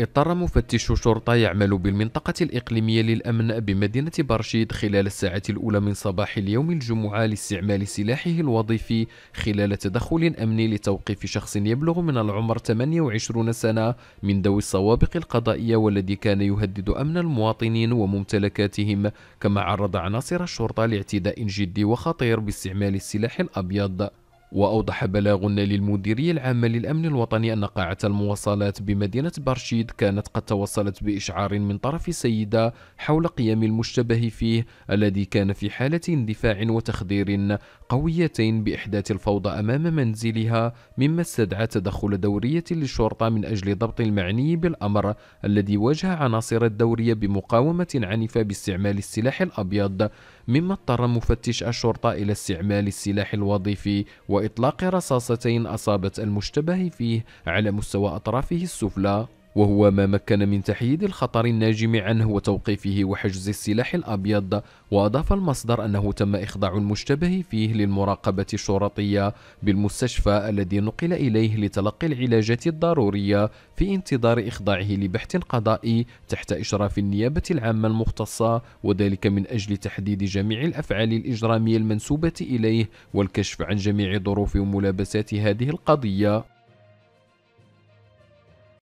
اضطر مفتش شرطة يعمل بالمنطقة الإقليمية للأمن بمدينة برشيد خلال الساعة الأولى من صباح اليوم الجمعة لاستعمال سلاحه الوظيفي خلال تدخل أمني لتوقيف شخص يبلغ من العمر 28 سنة من ذوي السوابق القضائية والذي كان يهدد أمن المواطنين وممتلكاتهم كما عرض عناصر الشرطة لاعتداء جدي وخطير باستعمال السلاح الأبيض وأوضح بلاغنا للمديرية العامة للأمن الوطني أن قاعة المواصلات بمدينة برشيد كانت قد توصلت بإشعار من طرف سيدة حول قيام المشتبه فيه الذي كان في حالة اندفاع وتخدير قويتين بإحداث الفوضى أمام منزلها مما استدعى تدخل دورية للشرطة من أجل ضبط المعني بالأمر الذي واجه عناصر الدورية بمقاومة عنيفة باستعمال السلاح الأبيض مما اضطر مفتش الشرطة إلى استعمال السلاح الوظيفي و وإطلاق رصاصتين أصابت المشتبه فيه على مستوى أطرافه السفلى وهو ما مكن من تحييد الخطر الناجم عنه وتوقيفه وحجز السلاح الأبيض وأضاف المصدر أنه تم إخضاع المشتبه فيه للمراقبة الشرطية بالمستشفى الذي نقل إليه لتلقي العلاجات الضرورية في انتظار إخضاعه لبحث قضائي تحت إشراف النيابة العامة المختصة وذلك من أجل تحديد جميع الأفعال الإجرامية المنسوبة إليه والكشف عن جميع ظروف وملابسات هذه القضية